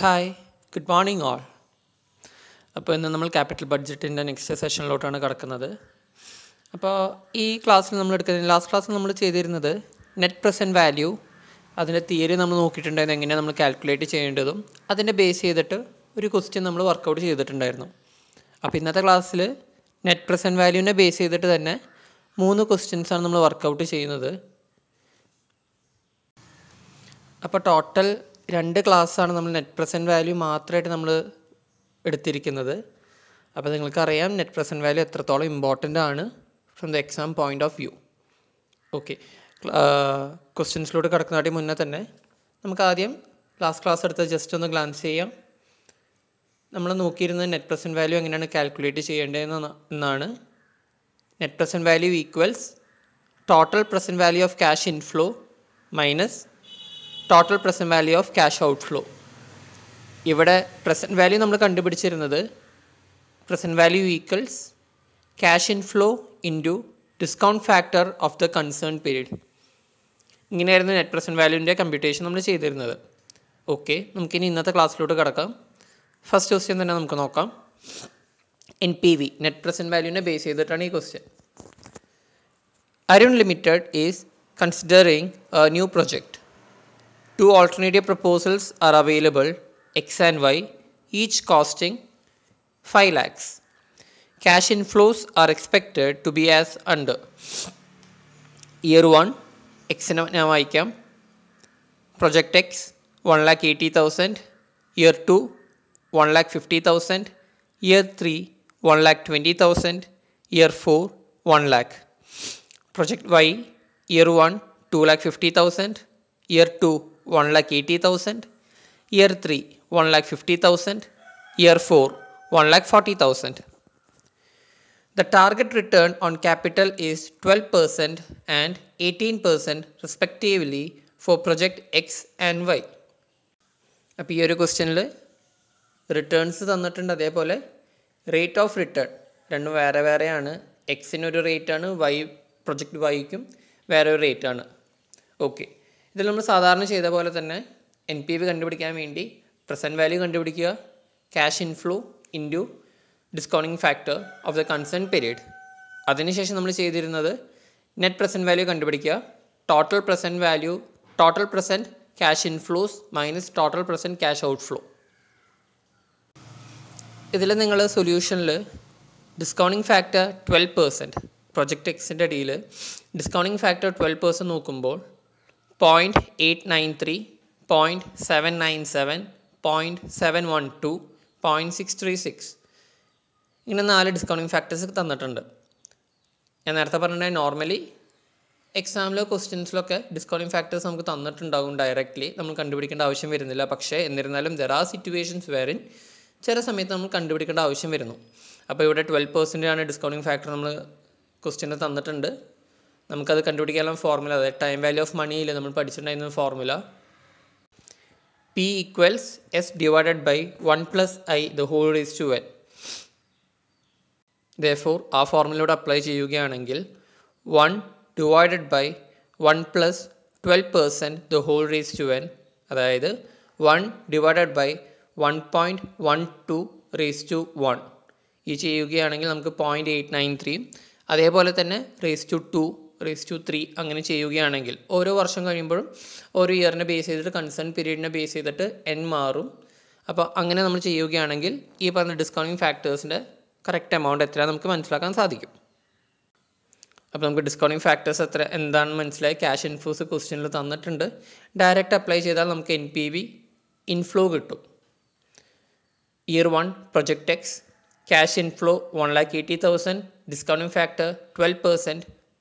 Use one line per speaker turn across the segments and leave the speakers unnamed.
Hi good morning all അപ്പോൾ ഇന്ന് നമ്മൾ ക്യാപിറ്റൽ ബഡ്ജറ്റിൻ്റെ നെക്സ്റ്റ് സെഷനിലോട്ടാണ് കിടക്കുന്നത് അപ്പോൾ ഈ ക്ലാസ്സിൽ നമ്മൾ എടുക്കുന്നത് ലാസ്റ്റ് ക്ലാസ്സിൽ നമ്മൾ ചെയ്തിരുന്നത് നെറ്റ് പ്രസൻറ്റ് വാല്യൂ അതിൻ്റെ തിയറി നമ്മൾ നോക്കിയിട്ടുണ്ടായിരുന്നു എങ്ങനെയാണ് നമ്മൾ കാൽക്കുലേറ്റ് ചെയ്യേണ്ടതും അതിൻ്റെ ബേസ് ചെയ്തിട്ട് ഒരു ക്വസ്റ്റ്യൻ നമ്മൾ വർക്കൗട്ട് ചെയ്തിട്ടുണ്ടായിരുന്നു അപ്പോൾ ഇന്നത്തെ ക്ലാസ്സിൽ നെറ്റ് പ്രസൻറ്റ് വാല്യൂവിനെ ബേസ് ചെയ്തിട്ട് തന്നെ മൂന്ന് ക്വസ്റ്റ്യൻസാണ് നമ്മൾ വർക്കൗട്ട് ചെയ്യുന്നത് അപ്പോൾ ടോട്ടൽ രണ്ട് ക്ലാസ്സാണ് നമ്മൾ നെറ്റ് പ്രസൻറ്റ് വാല്യൂ മാത്രമായിട്ട് നമ്മൾ എടുത്തിരിക്കുന്നത് അപ്പോൾ നിങ്ങൾക്കറിയാം നെറ്റ് പ്രസൻറ്റ് വാല്യൂ എത്രത്തോളം ഇമ്പോർട്ടൻ്റ് ആണ് from the exam point of view okay ക്വസ്റ്റ്യൻസിലോട്ട് കിടക്കുന്നതായിട്ട് മുന്നേ തന്നെ നമുക്ക് ആദ്യം ലാസ്റ്റ് ക്ലാസ് എടുത്ത് ജസ്റ്റ് ഒന്ന് ഗ്ലാൻസ് ചെയ്യാം നമ്മൾ നോക്കിയിരുന്നത് നെറ്റ് പ്രസൻറ്റ് വാല്യൂ എങ്ങനെയാണ് കാൽക്കുലേറ്റ് ചെയ്യേണ്ടതെന്ന് എന്നാണ് net present value equals total present value of cash inflow minus total present value of cash outflow ഇവിടെ പ്രസൻറ്റ് വാല്യൂ നമ്മൾ കണ്ടുപിടിച്ചിരുന്നത് present value equals cash inflow into discount factor of the concern period ഇങ്ങനെയായിരുന്നു net present വാല്യൂവിൻ്റെ computation നമ്മൾ ചെയ്തിരുന്നത് okay നമുക്കിനി ഇന്നത്തെ ക്ലാസ്സിലോട്ട് കിടക്കാം ഫസ്റ്റ് ക്വസ്റ്റ്യൻ തന്നെ നമുക്ക് നോക്കാം N P V net present വാല്യൂവിനെ ബേസ് ചെയ്തിട്ടാണ് ഈ question Arun limited is considering a new project Two alternative proposals are available, X and Y, each costing 5 lakhs. Cash inflows are expected to be as under. Year 1, X and Y cam. Project X, 1 lakh 80,000. Year 2, 1 lakh 50,000. Year 3, 1 lakh 20,000. Year 4, 1 lakh. Project Y, year 1, 2 lakh 50,000. Year 2, 1 lakh 80,000. Year 3, 1 lakh 50,000. Year 4, 1 lakh 40,000. The target return on capital is 12% and 18% respectively for project X and Y. അപ്പോൾ ഈ ഒരു ക്വസ്റ്റ്യനിൽ returns തന്നിട്ടുണ്ട് അതേപോലെ rate of return രണ്ടും വേറെ വേറെയാണ് എക്സിനൊരു റേറ്റാണ് വൈ പ്രൊജക്റ്റ് വൈക്കും വേറെ ഒരു റേറ്റാണ് ഓക്കെ ഇതിൽ നമ്മൾ സാധാരണ ചെയ്ത പോലെ തന്നെ എൻ പി വി കണ്ടുപിടിക്കാൻ വേണ്ടി പ്രസൻറ്റ് വാല്യൂ കണ്ടുപിടിക്കുക cash inflow into discounting factor of the concern period അതിനുശേഷം നമ്മൾ ചെയ്തിരുന്നത് നെറ്റ് പ്രസൻറ്റ് വാല്യൂ കണ്ടുപിടിക്കുക total present value total present cash inflows minus total present cash outflow ഇതിൽ നിങ്ങൾ സൊല്യൂഷനിൽ discounting factor twelve percent project എക്സിൻ്റെ അടിയിൽ ഡിസ്കൗണ്ടിങ് ഫാക്ടർ ട്വൽവ് പെർസെൻറ്റ് നോക്കുമ്പോൾ point eight nine three point seven nine seven point seven one two point six three six ഇങ്ങനെ നാല് discounting factors തന്നിട്ടുണ്ട് ഞാൻ നേരത്തെ പറഞ്ഞിട്ടുണ്ടായി നോർമലി എക്സാമിലോ ക്വസ്റ്റ്യൻസിലൊക്കെ ഡിസ്കൗണ്ടിങ് ഫാക്ടേഴ്സ് നമുക്ക് തന്നിട്ടുണ്ടാകും ഡയറക്റ്റ്ലി നമ്മൾ കണ്ടുപിടിക്കേണ്ട ആവശ്യം വരുന്നില്ല പക്ഷേ എന്നിരുന്നാലും ദർ ആ സിറ്റുവേഷൻസ് വേറിൻ ചില സമയത്ത് നമ്മൾ കണ്ടുപിടിക്കേണ്ട ആവശ്യം വരുന്നു അപ്പോൾ ഇവിടെ ട്വൽവ് പെർസെൻറ്റാണ് ഡിസ്കൗണ്ടിങ് ഫാക്ടർ നമ്മൾ ക്വസ്റ്റ്യന് തന്നിട്ടുണ്ട് നമുക്കത് കണ്ടുപിടിക്കാനുള്ള ഫോർമുല അതായത് ടൈം വാല്യൂ ഓഫ് മണിയിൽ നമ്മൾ പഠിച്ചിട്ടുണ്ടായിരുന്ന formula P equals S divided by one plus I the whole is to N ദോർ ആ ഫോർമുലയോട് അപ്ലൈ ചെയ്യുകയാണെങ്കിൽ one divided by one plus twelve percent the whole raise to N അതായത് one divided by one point one two raise to one ഈ ചെയ്യുകയാണെങ്കിൽ നമുക്ക് point eight nine three അതേപോലെ തന്നെ raise to two raise to three അങ്ങനെ ചെയ്യുകയാണെങ്കിൽ ഓരോ വർഷം കഴിയുമ്പോഴും ഓരോ ഇയറിനെ ബേസ് ചെയ്തിട്ട് കൺസേൺ പീരീഡിനെ ബേസ് ചെയ്തിട്ട് എൻ മാറും അപ്പോൾ അങ്ങനെ നമ്മൾ ചെയ്യുകയാണെങ്കിൽ ഈ പറഞ്ഞ ഡിസ്കൗണ്ടിങ് ഫാക്ടേഴ്സിൻ്റെ കറക്റ്റ് എമൗണ്ട് എത്ര നമുക്ക് മനസ്സിലാക്കാൻ സാധിക്കും അപ്പോൾ നമുക്ക് ഡിസ്കൗണ്ടിങ് ഫാക്ടേഴ്സ് എത്ര എന്താണെന്ന് മനസ്സിലായി ക്യാഷ് ഇൻഫ്ലോസ് ക്വസ്റ്റ്യനിൽ തന്നിട്ടുണ്ട് ഡയറക്റ്റ് അപ്ലൈ ചെയ്താൽ നമുക്ക് എൻ പി വി ഇൻഫ്ലോ കിട്ടും year one project X cash inflow one lakh eighty thousand discounting factor twelve percent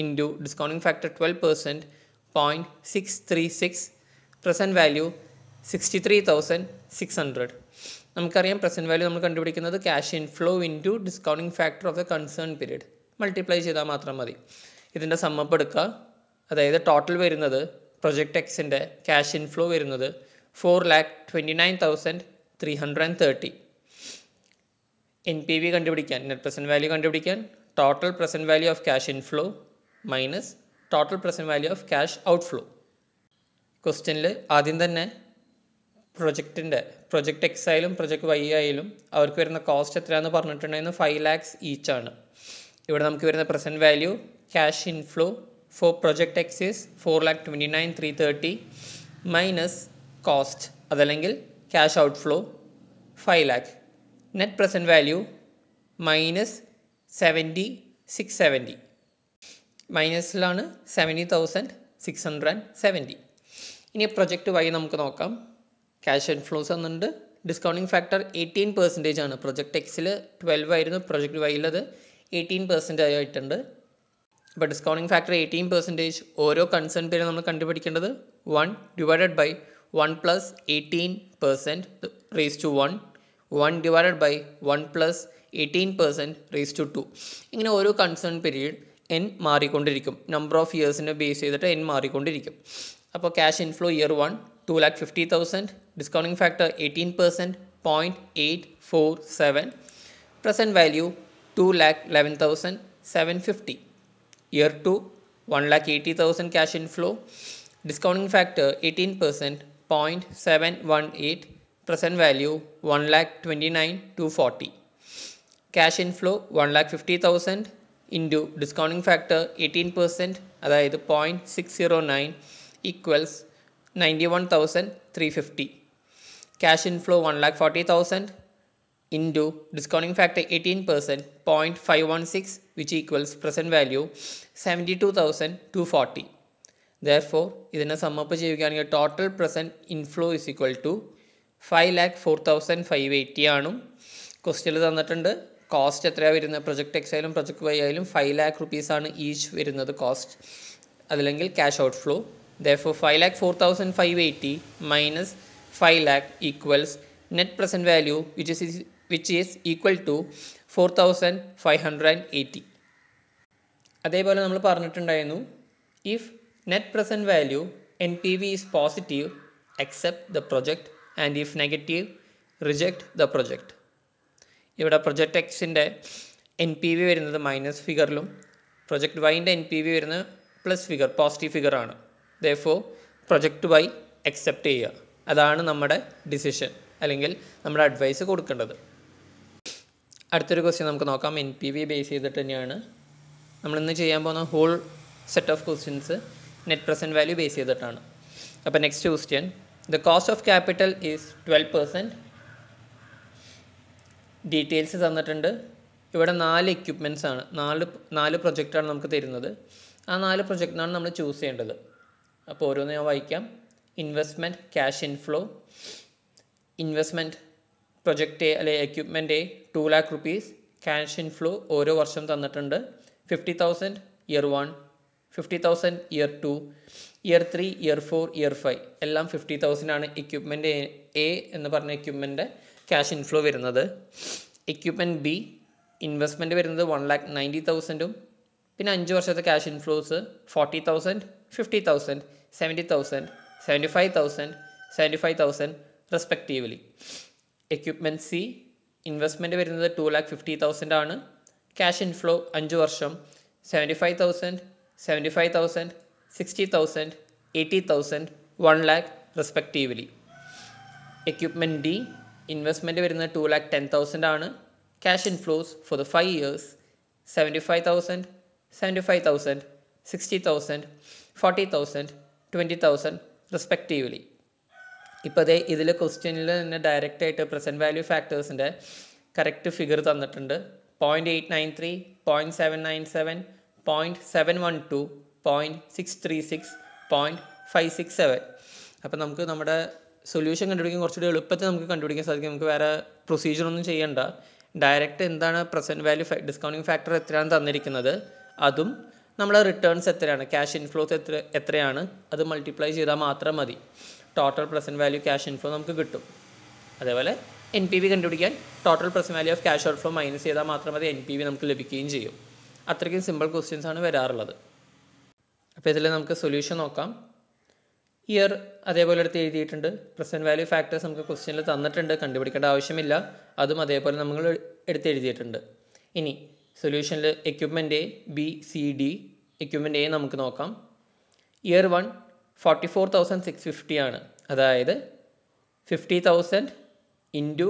into discounting factor 12% 0.636 present value sixty three thousand six hundred നമുക്കറിയാം present value നമ്മൾ കണ്ടുപിടിക്കുന്നത് cash inflow into discounting factor of the concern period multiply ചെയ്താൽ മാത്രം മതി ഇതിൻ്റെ sum up എടുക്കുക അതായത് total വരുന്നത് പ്രൊജക്ട് എക്സിൻ്റെ ക്യാഷ് ഇൻഫ്ലോ വരുന്നത് four lakh twenty nine thousand three hundred and thirty N P V കണ്ടുപിടിക്കാൻ നെറ്റ് പ്രസൻറ്റ് വാല്യൂ കണ്ടുപിടിക്കാൻ total present value of cash inflow minus total present value of cash outflow ക്വസ്റ്റ്യനിൽ ആദ്യം തന്നെ പ്രൊജക്റ്റിൻ്റെ project X ആയാലും project Y ആയാലും അവർക്ക് വരുന്ന കോസ്റ്റ് എത്രയാണെന്ന് പറഞ്ഞിട്ടുണ്ടായിരുന്നു ഫൈവ് ലാക്സ് ഈച്ച് ആണ് ഇവിടെ നമുക്ക് വരുന്ന present value cash inflow for project X is four lakh twenty nine three thirty minus cost അതല്ലെങ്കിൽ cash outflow five lakh net present value minus seventy six seventy മൈനസിലാണ് seventy thousand six hundred and seventy ഇനി project Y നമുക്ക് നോക്കാം cash inflows എന്നുണ്ട് discounting factor eighteen percentage ആണ് project എക്സിൽ twelve ആയിരുന്നു project വൈയിലത് എയ്റ്റീൻ പെർസെൻറ്റേജ് ആയിട്ടുണ്ട് അപ്പോൾ ഡിസ്കൗണ്ടിങ് ഫാക്ടർ എയ്റ്റീൻ പെർസെൻറ്റേജ് ഓരോ കൺസേൺ പേര് നമ്മൾ കണ്ടുപിടിക്കേണ്ടത് one divided by one plus eighteen percent raise to one one divided by one plus eighteen percent raise to two two ഓരോ കൺസേൺ പീരീഡ് എൻ മാറിക്കൊണ്ടിരിക്കും number of ഇയേഴ്സിനെ base ചെയ്തിട്ട് N മാറിക്കൊണ്ടിരിക്കും അപ്പോൾ cash inflow year one two lakh fifty thousand discounting factor eighteen percent point eight four seven present value two lakh eleven thousand seven fifty year two one lakh eighty thousand cash inflow discounting factor eighteen percent point seven one eight present value one lakh twenty nine two forty cash inflow one lakh fifty thousand into discounting factor eighteen percent അതായത് point six zero nine equals ninety one thousand three fifty cash inflow one lakh forty thousand into discounting factor eighteen percent point five one six which equals present value seventy two thousand two forty ദോർ ഇതിനെ sum up ചെയ്യുകയാണെങ്കിൽ total present inflow is equal to five lakh four thousand five eighty ആണ് question തന്നിട്ടുണ്ട് cost എത്രയാണ് വരുന്നത് project X ആയാലും project Y ആയാലും five lakh റുപ്പീസാണ് ഈച്ച് വരുന്നത് കോസ്റ്റ് അതല്ലെങ്കിൽ ക്യാഷ് ഔട്ട് ഫ്ലോ ദോ five lakh four thousand five eighty minus five lakh equals net present value which is which is equal to four thousand five hundred and eighty അതേപോലെ നമ്മൾ പറഞ്ഞിട്ടുണ്ടായിരുന്നു if net present value N P V is positive accept the project and if negative reject the project ഇവിടെ project എക്സിൻ്റെ N P V വരുന്നത് minus ഫിഗറിലും project വൈൻ്റെ N P V വരുന്നത് plus figure positive ഫിഗറാണ് ദയഫോ പ്രൊജക്റ്റ് വൈ അക്സെപ്റ്റ് ചെയ്യുക അതാണ് നമ്മുടെ ഡിസിഷൻ അല്ലെങ്കിൽ നമ്മുടെ അഡ്വൈസ് കൊടുക്കേണ്ടത് അടുത്തൊരു ക്വസ്റ്റ്യൻ നമുക്ക് നോക്കാം എൻ പി വി ബേസ് ചെയ്തിട്ട് തന്നെയാണ് നമ്മളിന്ന് ചെയ്യാൻ പോകുന്ന whole set of questions net present value base ചെയ്തിട്ടാണ് അപ്പോൾ next question the cost of capital is twelve percent details തന്നിട്ടുണ്ട് ഇവിടെ നാല് എക്യുപ്മെൻറ്റ്സ് ആണ് നാല് നാല് പ്രൊജക്റ്റാണ് നമുക്ക് തരുന്നത് ആ നാല് പ്രൊജക്റ്റിനാണ് നമ്മൾ ചൂസ് ചെയ്യേണ്ടത് അപ്പോൾ ഓരോന്ന് ഞാൻ വായിക്കാം investment cash inflow investment project A അല്ലെ equipment A two lakh rupees cash inflow ഓരോ വർഷം തന്നിട്ടുണ്ട് fifty thousand year one fifty thousand year two year three year four year five എല്ലാം ഫിഫ്റ്റി തൗസൻഡ് ആണ് എക്യുപ്മെൻറ്റ് എ എന്ന് പറഞ്ഞ എക്യുപ്മെൻറ്റ് ക്യാഷ് ഇൻഫ്ലോ വരുന്നത് equipment B investment വരുന്നത് വൺ ലാക്ക് നയൻറ്റി തൗസൻഡും പിന്നെ അഞ്ച് വർഷത്തെ cash inflows forty thousand fifty thousand seventy thousand seventy five thousand seventy five thousand respectively equipment C investment വരുന്നത് ടു ലാക്ക് ഫിഫ്റ്റി തൗസൻഡ് ആണ് ക്യാഷ് ഇൻഫ്ലോ അഞ്ച് വർഷം seventy five thousand seventy five thousand sixty thousand eighty thousand one lakh respectively equipment D investment വരുന്നത് two lakh ten thousand ആണ് cash inflows for the five years seventy five thousand seventy five thousand sixty thousand forty thousand twenty thousand respectively ഇപ്പോൾ അതേ ഇതിൽ ക്വസ്റ്റ്യനിൽ തന്നെ direct ആയിട്ട് present value ഫാക്ടേഴ്സിൻ്റെ correct figure തന്നിട്ടുണ്ട് point eight nine three point seven nine seven point seven one two point six three six point five six seven അപ്പോൾ നമുക്ക് നമ്മുടെ സൊല്യൂഷൻ കണ്ടുപിടിക്കാൻ കുറച്ചുകൂടി എളുപ്പത്തിൽ നമുക്ക് കണ്ടുപിടിക്കാൻ സാധിക്കും നമുക്ക് വേറെ പ്രൊസീജിയർ ഒന്നും ചെയ്യേണ്ട ഡയറക്റ്റ് എന്താണ് പ്രസൻറ്റ് വാല്യൂ ഡിസ്കൗണ്ടിങ് ഫാക്ടർ എത്രയാണ് തന്നിരിക്കുന്നത് അതും നമ്മളെ റിട്ടേൺസ് എത്രയാണ് ക്യാഷ് ഇൻഫ്ലോസ് എത്ര എത്രയാണ് അത് മൾട്ടിപ്ലൈ ചെയ്താൽ മാത്രം മതി total present value cash inflow നമുക്ക് കിട്ടും അതേപോലെ എൻ പി വി കണ്ടുപിടിക്കാൻ total present value of cash outflow minus ചെയ്താൽ മാത്രം മതി എൻ പി വി നമുക്ക് ലഭിക്കുകയും ചെയ്യും അത്രയ്ക്കും സിമ്പിൾ ക്വസ്റ്റ്യൻസ് ആണ് വരാറുള്ളത് അപ്പോൾ ഇതിൽ നമുക്ക് സൊല്യൂഷൻ നോക്കാം ഇയർ അതേപോലെ എടുത്ത് എഴുതിയിട്ടുണ്ട് പ്രസൻറ്റ് വാല്യൂ ഫാക്ടേഴ്സ് നമുക്ക് ക്വസ്റ്റ്യനിൽ തന്നിട്ടുണ്ട് കണ്ടുപിടിക്കേണ്ട ആവശ്യമില്ല അതും അതേപോലെ നമ്മൾ എടുത്ത് എഴുതിയിട്ടുണ്ട് ഇനി സൊല്യൂഷനിൽ equipment A B C D equipment A നമുക്ക് നോക്കാം year one forty four thousand six fifty ആണ് അതായത് fifty thousand into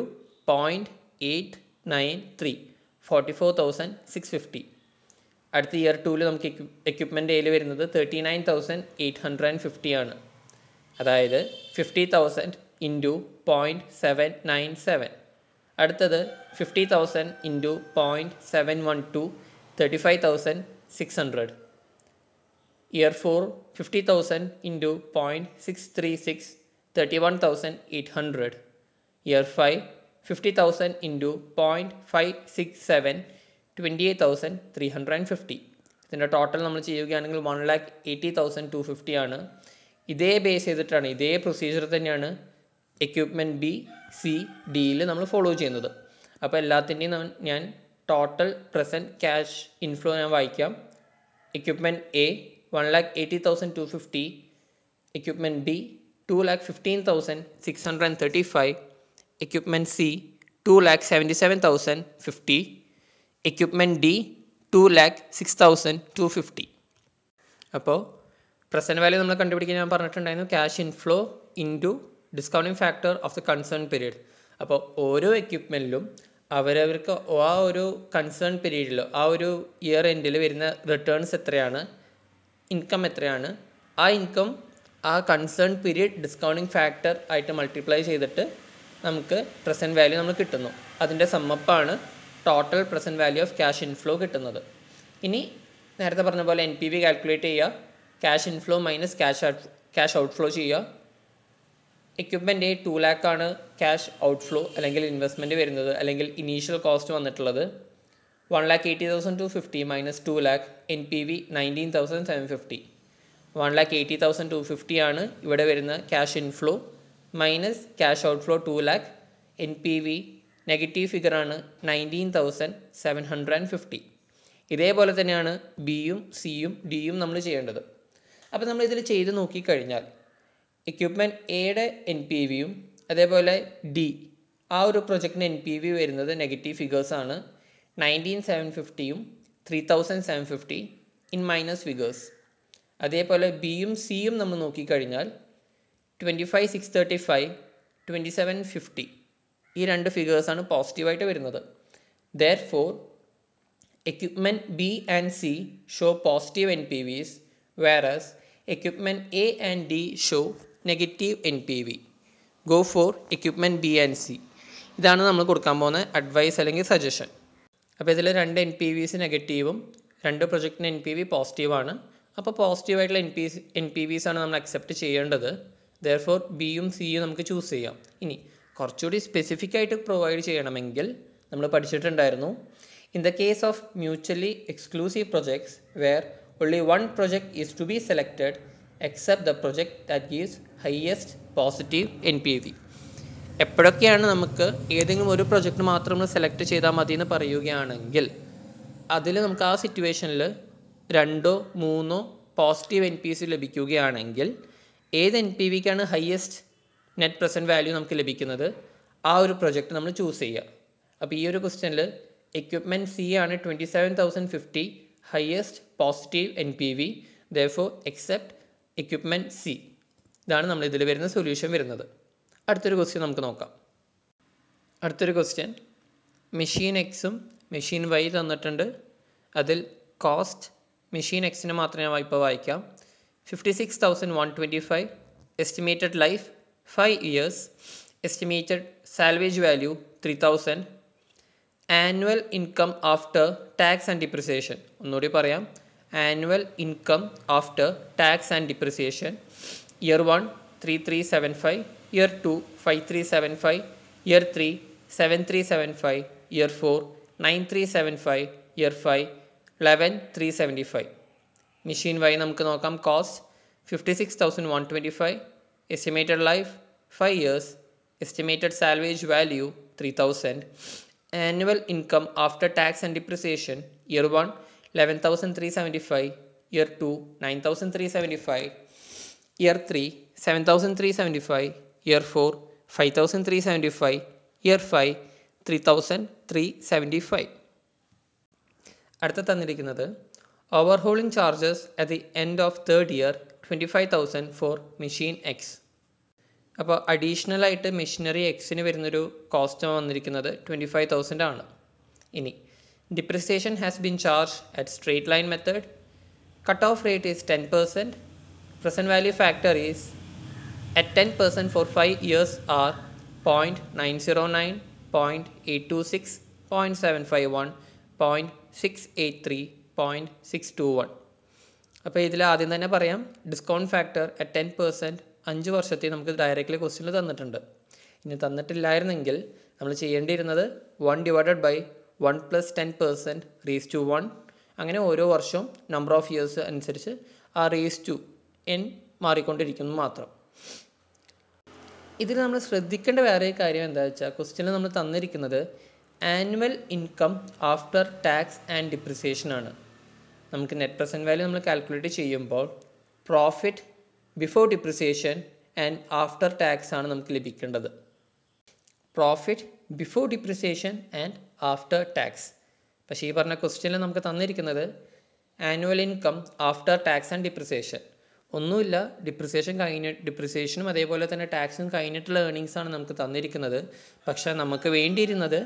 point eight nine three forty four thousand six fifty അടുത്ത ഇയർ ടൂവിൽ നമുക്ക് എക്യുപ്മെൻറ്റ് എയിൽ വരുന്നത് thirty nine thousand eight hundred and fifty ആണ് അതായത് fifty thousand into point seven nine seven അടുത്തത് fifty thousand into point seven one two thirty five thousand six hundred year four fifty thousand into point six three six thirty one thousand eight hundred year five fifty thousand into point five six seven twenty eight thousand three hundred and fifty ഇതിൻ്റെ total നമ്മൾ ചെയ്യുകയാണെങ്കിൽ one lakh eighty thousand two fifty ആണ് ഇതേ base ചെയ്തിട്ടാണ് ഇതേ procedure തന്നെയാണ് equipment B C ഡിയിൽ നമ്മൾ ഫോളോ ചെയ്യുന്നത് അപ്പോൾ എല്ലാത്തിൻ്റെയും ഞാൻ ടോട്ടൽ പ്രസൻറ്റ് ക്യാഷ് ഇൻഫ്ലോ ഞാൻ വായിക്കാം equipment A one lakh eighty thousand two fifty equipment B two lakh fifteen thousand six hundred and thirty five equipment C two lakh seventy seven thousand fifty equipment D two lakh six thousand two fifty അപ്പോൾ present value നമ്മൾ കണ്ടുപിടിക്കാൻ ഞാൻ പറഞ്ഞിട്ടുണ്ടായിരുന്നു cash inflow into discounting factor of the concern period അപ്പോൾ ഓരോ എക്യുപ്മെൻറ്റിലും അവരവർക്ക് ആ ഒരു കൺസേൺ പീരീഡിൽ ആ ഒരു ഇയർ എൻഡിൽ വരുന്ന റിട്ടേൺസ് എത്രയാണ് ഇൻകം എത്രയാണ് ആ ഇൻകം ആ കൺസേൺ പീരീഡ് ഡിസ്കൗണ്ടിങ് ഫാക്ടർ ആയിട്ട് മൾട്ടിപ്ലൈ ചെയ്തിട്ട് നമുക്ക് പ്രസൻറ്റ് വാല്യൂ നമ്മൾ കിട്ടുന്നു അതിൻ്റെ സമ്മപ്പാണ് total present value of cash inflow കിട്ടുന്നത് ഇനി നേരത്തെ പറഞ്ഞ പോലെ എൻ പി വി കാൽക്കുലേറ്റ് ചെയ്യുക cash inflow minus cash cash outflow ചെയ്യുക എക്യുപ്മെൻ്റ് എ ടു ലാക്കാണ് ക്യാഷ് ഔട്ട്ഫ്ലോ അല്ലെങ്കിൽ ഇൻവെസ്റ്റ്മെൻറ്റ് വരുന്നത് അല്ലെങ്കിൽ ഇനീഷ്യൽ കോസ്റ്റ് വന്നിട്ടുള്ളത് one lakh eighty thousand two fifty minus two lakh N P V nineteen thousand seven fifty one lakh eighty thousand two fifty ആണ് ഇവിടെ വരുന്ന cash inflow minus cash outflow two lakh N P V negative ഫിഗറാണ് nineteen thousand seven hundred and fifty ഇതേപോലെ തന്നെയാണ് ബിയും സിയും ഡിയും നമ്മൾ ചെയ്യേണ്ടത് അപ്പോൾ നമ്മൾ ഇതിൽ ചെയ്ത് നോക്കിക്കഴിഞ്ഞാൽ എക്യുപ്മെൻറ്റ് എയുടെ എൻ പി വിയും അതേപോലെ ഡി ആ ഒരു പ്രൊജക്റ്റിന് എൻ പി വി വരുന്നത് നെഗറ്റീവ് ഫിഗേഴ്സാണ് നയൻറ്റീൻ സെവൻ ഫിഫ്റ്റിയും three thousand seven fifty in minus figures അതേപോലെ ബിയും സിയും നമ്മൾ നോക്കിക്കഴിഞ്ഞാൽ twenty five six thirty five twenty seven fifty ഈ രണ്ട് ഫിഗേഴ്സാണ് പോസിറ്റീവായിട്ട് വരുന്നത് therefore equipment B and C show positive N P Vs whereas equipment A and D show negative NPV. Go for equipment B and C. ഇതാണ് നമ്മൾ കൊടുക്കാൻ പോകുന്ന advice അല്ലെങ്കിൽ സജഷൻ അപ്പോൾ ഇതിൽ രണ്ട് എൻ പി വിസ് നെഗറ്റീവും രണ്ട് പ്രൊജക്റ്റിന് എൻ പി വി പോസിറ്റീവാണ് അപ്പോൾ പോസിറ്റീവായിട്ടുള്ള N P N P Vs ആണ് നമ്മൾ അക്സെപ്റ്റ് ചെയ്യേണ്ടത് ദർഫോർ ബിയും സിയും നമുക്ക് ചൂസ് ചെയ്യാം ഇനി കുറച്ചുകൂടി സ്പെസിഫിക് ആയിട്ട് പ്രൊവൈഡ് ചെയ്യണമെങ്കിൽ നമ്മൾ പഠിച്ചിട്ടുണ്ടായിരുന്നു in the case of mutually exclusive projects where only one project is to be selected except the project that gives highest positive NPV. എപ്പോഴൊക്കെയാണ് നമുക്ക് ഏതെങ്കിലും ഒരു പ്രൊജക്റ്റ് മാത്രം നമ്മൾ സെലക്ട് ചെയ്താൽ മതി എന്ന് പറയുകയാണെങ്കിൽ അതിൽ നമുക്ക് ആ സിറ്റുവേഷനിൽ രണ്ടോ മൂന്നോ പോസിറ്റീവ് എൻ പി സി ലഭിക്കുകയാണെങ്കിൽ ഏത് എൻ പി വിക്കാണ് ഹയ്യസ്റ്റ് നെറ്റ് പ്രസൻറ്റ് വാല്യൂ നമുക്ക് ലഭിക്കുന്നത് ആ ഒരു പ്രൊജക്റ്റ് നമ്മൾ ചൂസ് ചെയ്യുക അപ്പോൾ ഈ ഒരു ക്വസ്റ്റ്യനിൽ എക്യുപ്മെൻറ്റ് സി ആണ് twenty seven thousand fifty highest positive NPV, therefore accept equipment C. ഇതാണ് നമ്മൾ ഇതിൽ വരുന്ന സൊല്യൂഷൻ വരുന്നത് അടുത്തൊരു ക്വസ്റ്റ്യൻ നമുക്ക് നോക്കാം അടുത്തൊരു ക്വസ്റ്റ്യൻ മെഷീൻ എക്സും മെഷീൻ വൈ തന്നിട്ടുണ്ട് അതിൽ കോസ്റ്റ് മെഷീൻ എക്സിന് മാത്രമേ ഇപ്പോൾ വായിക്കാം fifty six thousand one twenty five estimated life five years estimated salvage value three thousand annual income after tax and depreciation ഒന്നുകൂടി പറയാം annual income after tax and depreciation year 1 3375 year 2 5375 year 3 7375 year 4 9375 year 5 11375 machine wise namukku nokkam cost 56125 estimated life 5 years estimated salvage value 3000 annual income after tax and depreciation year 1 eleven thousand three seventy five year two nine thousand three seventy five year three seven thousand three seventy five year four five thousand three seventy five year five three thousand three seventy five അടുത്ത തന്നിരിക്കുന്നത് overhauling charges at the end of third year twenty five thousand for machine X അപ്പോൾ additional ആയിട്ട് machinery എക്സിന് വരുന്നൊരു cost വന്നിരിക്കുന്നത് twenty five thousand ആണ് ഇനി Depreciation has been charged at straight line method. Cutoff rate is 10%. Present value factor is at 10% for 5 years are 0.909, 0.826, 0.751, 0.683, 0.621. അപ്പോൾ ഇതിൽ ആദ്യം തന്നെ പറയാം discount factor at ten percent അഞ്ച് വർഷത്തെ നമുക്ക് ഡയറക്റ്റ്ലി ക്വസ്റ്റ്യനിൽ തന്നിട്ടുണ്ട് ഇനി തന്നിട്ടില്ലായിരുന്നെങ്കിൽ നമ്മൾ ചെയ്യേണ്ടിയിരുന്നത് one divided by one plus ten percent raise to one അങ്ങനെ ഓരോ വർഷവും നമ്പർ ഓഫ് ഇയേഴ്സ് അനുസരിച്ച് ആ റീസ് ടു എൻ മാറിക്കൊണ്ടിരിക്കുന്നു മാത്രം ഇതിൽ നമ്മൾ ശ്രദ്ധിക്കേണ്ട വേറെ കാര്യം എന്താ വെച്ചാൽ ക്വസ്റ്റ്യനിൽ നമ്മൾ തന്നിരിക്കുന്നത് annual income after tax and depreciation ആണ് നമുക്ക് നെറ്റ് പ്രസൻറ്റ് വാല്യൂ നമ്മൾ കാൽക്കുലേറ്റ് ചെയ്യുമ്പോൾ profit before depreciation and after tax ആണ് നമുക്ക് ലഭിക്കേണ്ടത് profit before depreciation and after tax പക്ഷേ ഈ പറഞ്ഞ ക്വസ്റ്റ്യനിൽ നമുക്ക് തന്നിരിക്കുന്നത് annual income after tax and depreciation ഒന്നുമില്ല ഡിപ്രിസിയേഷൻ കഴിഞ്ഞ ഡിപ്രിസിയേഷനും അതേപോലെ തന്നെ ടാക്സും കഴിഞ്ഞിട്ടുള്ള ആണ് നമുക്ക് തന്നിരിക്കുന്നത് പക്ഷേ നമുക്ക് വേണ്ടിയിരുന്നത്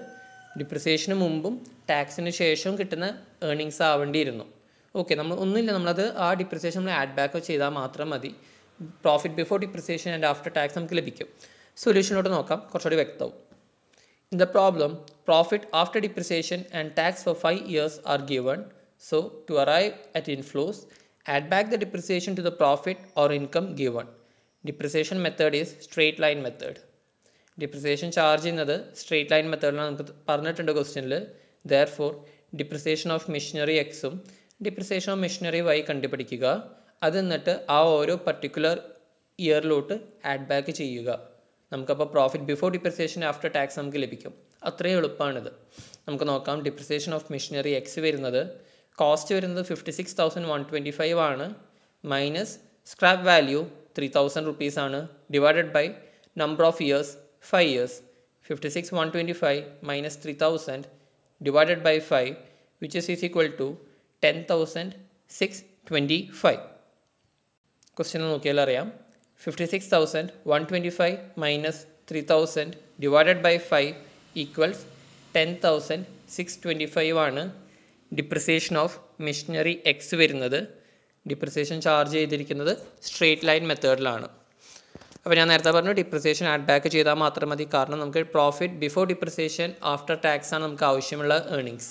ഡിപ്രിസിയേഷന് മുമ്പും ടാക്സിന് ശേഷവും കിട്ടുന്ന ഏർണിങ്സ് ആവേണ്ടിയിരുന്നു ഓക്കെ നമ്മൾ ഒന്നുമില്ല നമ്മളത് ആ ഡിപ്രിസിയേഷൻ നമ്മൾ ആഡ് ബാക്ക് ചെയ്താൽ മാത്രം മതി profit before depreciation and after tax നമുക്ക് ലഭിക്കും സൊല്യൂഷനോട്ട് നോക്കാം കുറച്ചുകൂടി വ്യക്തവും In the problem, profit after depreciation and tax for 5 years are given. So, to arrive at inflows, add back the depreciation to the profit or income given. Depreciation method is straight line method. Depreciation charge in straight line method question. Therefore, depreciation of machinery X, depreciation of machinery Y can be particular. That particular year load add back. നമുക്കപ്പോൾ profit before depreciation after tax നമുക്ക് ലഭിക്കും അത്രയും എളുപ്പമാണിത് നമുക്ക് നോക്കാം depreciation of machinery X വരുന്നത് cost വരുന്നത് fifty six thousand one twenty five ആണ് minus scrap value three thousand rupees ആണ് divided by number of years five years fifty six one twenty five minus three thousand divided by five which is is equal to ten thousand six twenty five question നോക്കിയാൽ അറിയാം 56125 minus 3000 divided by 5 equals 10625 ആണ് depreciation of machinery X വരുന്നത് depreciation charge ചെയ്തിരിക്കുന്നത് straight line മെത്തേഡിലാണ് അപ്പോൾ ഞാൻ നേരത്തെ പറഞ്ഞു ഡിപ്രിസിയേഷൻ ആഡ് ബാക്ക് ചെയ്താൽ മാത്രം മതി കാരണം നമുക്ക് profit before depreciation after tax ആണ് നമുക്ക് ആവശ്യമുള്ള ഏർണിങ്സ്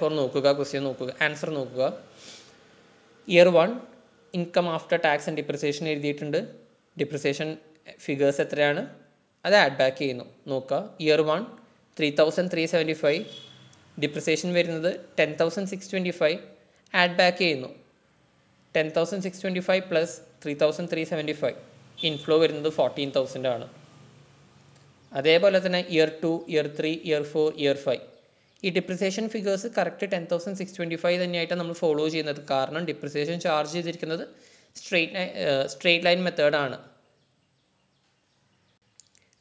ഫോർ നോക്കുക ക്വസ്റ്റ്യൻ നോക്കുക ആൻസർ നോക്കുക year one income after tax and depreciation എഴുതിയിട്ടുണ്ട് ഡിപ്രിസിയേഷൻ ഫിഗേഴ്സ് എത്രയാണ് അത് ആഡ് ബാക്ക് ചെയ്യുന്നു നോക്കുക year one three thousand three seventy five depreciation വരുന്നത് ten thousand six twenty five add back ചെയ്യുന്നു ten thousand six twenty five plus three thousand three seventy five inflow വരുന്നത് fourteen തൗസൻഡാണ് അതേപോലെ തന്നെ year two year three year four year five ഈ depreciation figures correct ten thousand six twenty five തന്നെയായിട്ടാണ് നമ്മൾ follow ചെയ്യുന്നത് കാരണം ഡിപ്രിസിയേഷൻ ചാർജ് ചെയ്തിരിക്കുന്നത് സ്ട്രേറ്റ് ലൈൻ സ്ട്രെയിറ്റ് ലൈൻ മെത്തേഡാണ്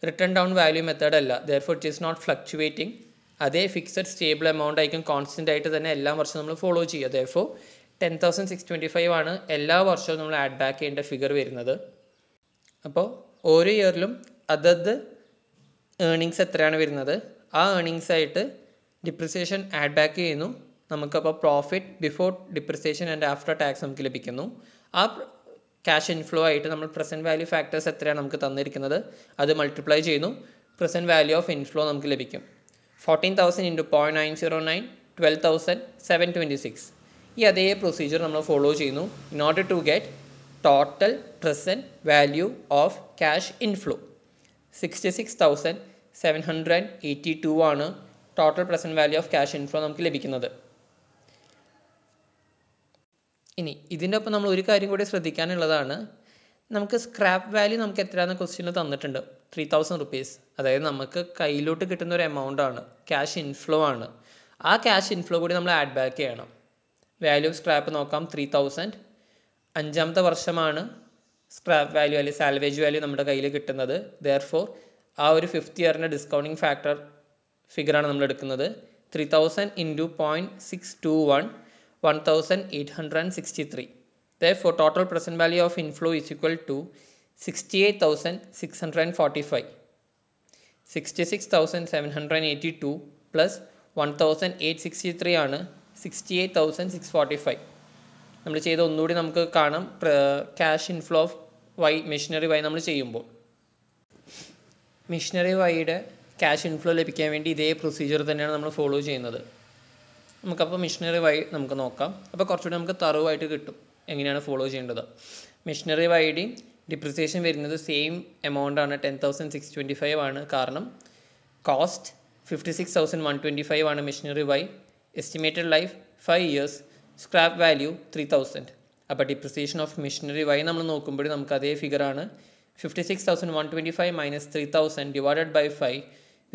റിട്ടേൺ ഡൗൺ വാല്യൂ മെത്തേഡ് അല്ല for it is not fluctuating അതേ fixed stable amount ആയിരിക്കും കോൺസ്റ്റൻ്റ് ആയിട്ട് തന്നെ എല്ലാ വർഷവും നമ്മൾ ഫോളോ ചെയ്യുക for ten thousand six twenty five ആണ് എല്ലാ വർഷവും നമ്മൾ ആഡ് ബാക്ക് ചെയ്യേണ്ട ഫിഗർ വരുന്നത് അപ്പോൾ ഓരോ ഇയറിലും അതത് ഏണിങ്സ് എത്രയാണ് വരുന്നത് ആ ഏർണിങ്സ് ആയിട്ട് ഡിപ്രിസിയേഷൻ ആഡ് ബാക്ക് ചെയ്യുന്നു നമുക്കപ്പോൾ profit before depreciation and after tax നമുക്ക് ലഭിക്കുന്നു ആ ക്യാഷ് ഇൻഫ്ലോ ആയിട്ട് നമ്മൾ പ്രസൻറ്റ് വാല്യൂ ഫാക്ടേഴ്സ് എത്രയാണ് നമുക്ക് തന്നിരിക്കുന്നത് അത് മൾട്ടിപ്ലൈ ചെയ്യുന്നു പ്രസൻറ്റ് വാല്യൂ ഓഫ് ഇൻഫ്ലോ നമുക്ക് ലഭിക്കും fourteen thousand into point nine zero nine twelve thousand seven twenty six ഈ അതേ പ്രൊസീജിയർ നമ്മൾ ഫോളോ ചെയ്യുന്നു in order to get total present value of cash inflow sixty six thousand seven hundred and eighty two ആണ് total present value of cash inflow നമുക്ക് ലഭിക്കുന്നത് ഇനി ഇതിൻ്റെ ഒപ്പം നമ്മൾ ഒരു കാര്യം കൂടി ശ്രദ്ധിക്കാനുള്ളതാണ് നമുക്ക് സ്ക്രാപ്പ് വാല്യൂ നമുക്ക് എത്രയാണെന്ന് ക്വസ്റ്റ്യനിൽ തന്നിട്ടുണ്ട് ത്രീ തൗസൻഡ് റുപ്പീസ് അതായത് നമുക്ക് കയ്യിലോട്ട് കിട്ടുന്ന ഒരു എമൗണ്ട് ആണ് ക്യാഷ് ഇൻഫ്ലോ ആണ് ആ ക്യാഷ് ഇൻഫ്ലോ കൂടി നമ്മൾ ആഡ് ബാക്ക് ചെയ്യണം വാല്യൂ ഓഫ് സ്ക്രാപ്പ് നോക്കാം ത്രീ തൗസൻഡ് അഞ്ചാമത്തെ വർഷമാണ് സ്ക്രാപ്പ് വാല്യൂ അല്ലെങ്കിൽ സാൽവേജ് വാല്യൂ നമ്മുടെ കയ്യിൽ കിട്ടുന്നത് ദെയർ ഫോർ ആ ഒരു ഫിഫ്ത്ത് ഇയറിൻ്റെ ഡിസ്കൗണ്ടിങ് ഫാക്ടർ ഫിഗറാണ് നമ്മൾ എടുക്കുന്നത് three thousand into point six two one one thousand eight hundred and sixty three therefore total present value of inflow is equal to sixty eight thousand six hundred and forty five sixty six thousand seven hundred and eighty two plus one thousand eight sixty three ആണ് sixty eight thousand six forty five നമ്മൾ ചെയ്ത ഒന്നുകൂടി നമുക്ക് കാണാം cash inflow of Y machinery Y നമ്മൾ ചെയ്യുമ്പോൾ machinery വൈയുടെ cash inflow ലഭിക്കാൻ വേണ്ടി ഇതേ പ്രൊസീജിയർ തന്നെയാണ് നമ്മൾ ഫോളോ ചെയ്യുന്നത് നമുക്കപ്പോൾ മിഷനറി വൈ നമുക്ക് നോക്കാം അപ്പോൾ കുറച്ചുകൂടി നമുക്ക് തറവായിട്ട് കിട്ടും എങ്ങനെയാണ് ഫോളോ ചെയ്യേണ്ടത് മിഷനറി വൈ ഡി ഡിപ്രിസിയേഷൻ വരുന്നത് സെയിം എമൗണ്ട് ആണ് ten thousand six twenty five ആണ് കാരണം cost fifty six thousand one twenty five ആണ് machinery Y estimated life five years scrap value three thousand അപ്പോൾ ഡിപ്രിസിയേഷൻ ഓഫ് മിഷനറി വൈ നമ്മൾ നോക്കുമ്പോഴേ നമുക്ക് അതേ ഫിഗറാണ് fifty six thousand one twenty five minus three thousand divided by five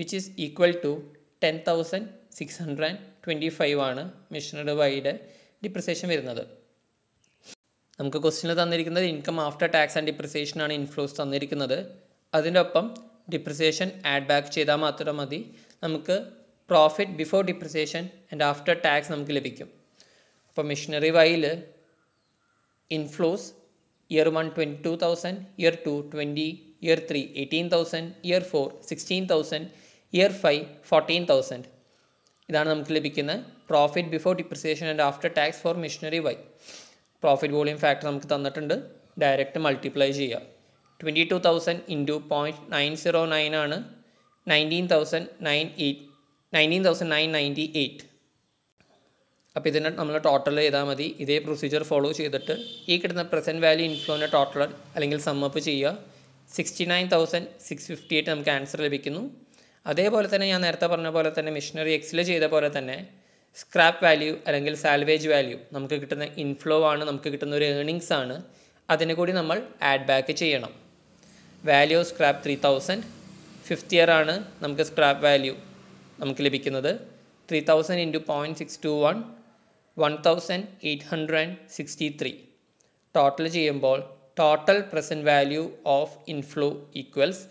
which is equal to ten thousand six hundred and twenty five ആണ് machinery Y depreciation വരുന്നത് നമുക്ക് ക്വസ്റ്റ്യനിൽ തന്നിരിക്കുന്നത് income after tax and depreciation ആണ് inflows തന്നിരിക്കുന്നത് അതിൻ്റെ ഒപ്പം depreciation add back ചെയ്താൽ മാത്രം മതി നമുക്ക് profit before depreciation and after tax നമുക്ക് ലഭിക്കും അപ്പോൾ മെഷീനറി വൈയിൽ inflows year one twenty two thousand year two twenty year three eighteen thousand year four sixteen thousand year five fourteen thousand ഇതാണ് നമുക്ക് ലഭിക്കുന്നത് profit before depreciation and after tax for machinery Y profit volume factor നമുക്ക് തന്നിട്ടുണ്ട് direct multiply ചെയ്യുക twenty two thousand into point nine zero nine ആണ് nineteen thousand nine eight nineteen thousand nine ninety eight അപ്പോൾ ഇതിനെ നമ്മൾ total ചെയ്താൽ മതി ഇതേ പ്രൊസീജിയർ ഫോളോ ചെയ്തിട്ട് ഈ കിട്ടുന്ന പ്രസൻറ്റ് വാല്യൂ ഇൻഫ്ലോൻ്റെ ടോട്ടൽ അല്ലെങ്കിൽ സമ്മപ്പ് ചെയ്യുക sixty nine thousand six fifty eight നമുക്ക് ആൻസർ ലഭിക്കുന്നു അതേപോലെ തന്നെ ഞാൻ നേരത്തെ പറഞ്ഞ പോലെ തന്നെ മിഷനറി എക്സില് ചെയ്ത പോലെ തന്നെ സ്ക്രാപ്പ് വാല്യൂ അല്ലെങ്കിൽ സാൽവേജ് വാല്യൂ നമുക്ക് കിട്ടുന്ന ഇൻഫ്ലോ ആണ് നമുക്ക് കിട്ടുന്ന ഒരു ഏണിങ്സ് ആണ് അതിനെ കൂടി നമ്മൾ ആഡ് ബാക്ക് ചെയ്യണം value scrap three thousand fifth year ആണ് നമുക്ക് സ്ക്രാപ്പ് വാല്യൂ നമുക്ക് ലഭിക്കുന്നത് three thousand into point six two one one thousand eight hundred sixty three total ചെയ്യുമ്പോൾ total present value of inflow equals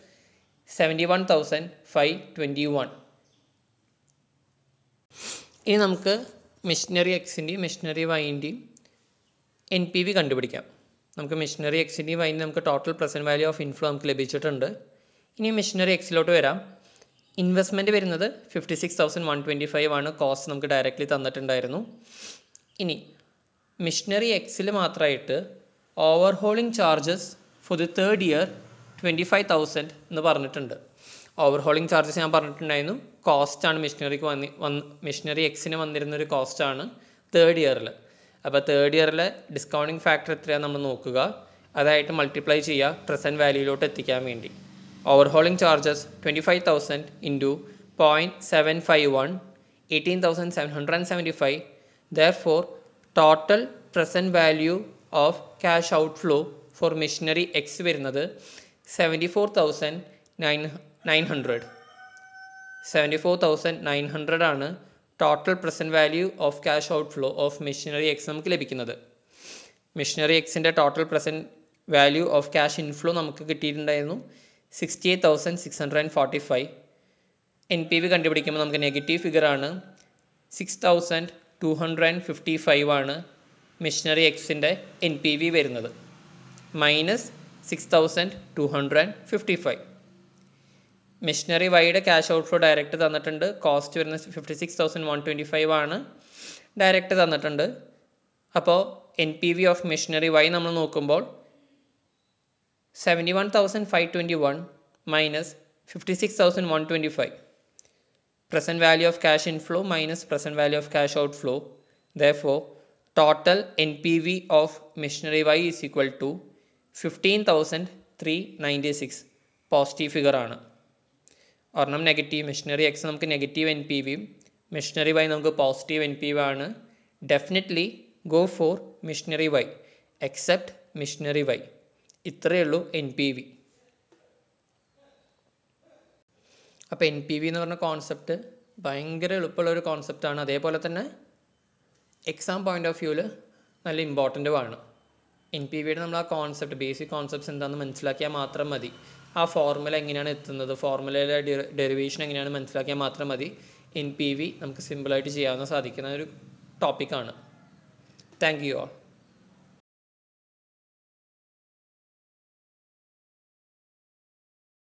seventy one thousand five twenty one ഇനി നമുക്ക് machinery എക്സിൻ്റെയും machinery വൈൻ്റെയും N P V കണ്ടുപിടിക്കാം നമുക്ക് machinery എക്സിൻ്റെയും വൈൻ്റെ നമുക്ക് total present value of inflow നമുക്ക് ലഭിച്ചിട്ടുണ്ട് ഇനി മെഷീനറി എക്സിലോട്ട് വരാം ഇൻവെസ്റ്റ്മെൻറ്റ് വരുന്നത് fifty six thousand one twenty five ആണ് കോസ്റ്റ് നമുക്ക് ഡയറക്റ്റ്ലി തന്നിട്ടുണ്ടായിരുന്നു ഇനി മിഷനറി എക്സിൽ മാത്രമായിട്ട് overhauling charges for the third year twenty five thousand എന്ന് പറഞ്ഞിട്ടുണ്ട് ഓവർഹോളിംഗ് ചാർജസ് ഞാൻ പറഞ്ഞിട്ടുണ്ടായിരുന്നു കോസ്റ്റാണ് മെഷീനറിക്ക് വന്നി വന്ന് മെഷീനറി എക്സിന് വന്നിരുന്നൊരു കോസ്റ്റാണ് തേർഡ് ഇയറിൽ അപ്പോൾ തേർഡ് ഇയറിലെ ഡിസ്കൗണ്ടിങ് ഫാക്ടർ എത്രയാണ് നമ്മൾ നോക്കുക അതായിട്ട് മൾട്ടിപ്ലൈ ചെയ്യുക പ്രസൻറ്റ് വാല്യൂയിലോട്ട് എത്തിക്കാൻ വേണ്ടി overhauling charges twenty five thousand into point seven five one eighteen thousand seven hundred and seventy five therefore total present value of cash outflow for machinery X വരുന്നത് seventy four thousand nine nine hundred seventy four thousand nine hundred ആണ് total present value of cash outflow of machinery X നമുക്ക് ലഭിക്കുന്നത് machinery എക്സിൻ്റെ total present value of cash inflow നമുക്ക് കിട്ടിയിട്ടുണ്ടായിരുന്നു sixty eight thousand six hundred and forty five N P V കണ്ടുപിടിക്കുമ്പോൾ നമുക്ക് negative figure ആണ് six thousand two hundred and fifty five ആണ് machinery എക്സിൻ്റെ എൻ പി വി വരുന്നത് minus six thousand two hundred fifty five machinery Y cash outflow direct തന്നിട്ടുണ്ട് cost വരുന്നത് fifty six thousand one twenty five ആണ് direct തന്നിട്ടുണ്ട് അപ്പോൾ N P V of machinery Y നമ്മൾ നോക്കുമ്പോൾ seventy one thousand five twenty one minus fifty six thousand one twenty five present value of cash inflow minus present value of cash outflow therefore total N P V of machinery Y is equal to fifteen thousand three ninety six positive ആണ് ഒരെണ്ണം negative machinery X നമുക്ക് negative N P വിയും machinery Y നമുക്ക് positive N P ആണ് definitely go for machinery Y except machinery Y ഇത്രയേ ഉള്ളൂ N P V അപ്പോൾ N P V എന്ന് പറഞ്ഞ കോൺസെപ്റ്റ് ഭയങ്കര എളുപ്പമുള്ള ഒരു കോൺസെപ്റ്റാണ് അതേപോലെ തന്നെ എക്സാം പോയിൻ്റ് ഓഫ് വ്യൂവിൽ നല്ല ആണ് എൻ പി വിയുടെ നമ്മൾ ആ കോൺസെപ്റ്റ് ബേസിക് കോൺസെപ്റ്റ്സ് എന്താണെന്ന് മനസ്സിലാക്കിയാൽ മാത്രം മതി ആ ഫോർമുല എങ്ങനെയാണ് എത്തുന്നത് ഫോർമുലയിലെ ഡെറിവേഷൻ എങ്ങനെയാണ് മനസ്സിലാക്കിയാൽ മാത്രം മതി എൻ പി വി നമുക്ക് സിമ്പിളായിട്ട് ചെയ്യാവുന്ന സാധിക്കുന്ന ഒരു ടോപ്പിക്കാണ് താങ്ക് യു ആൾ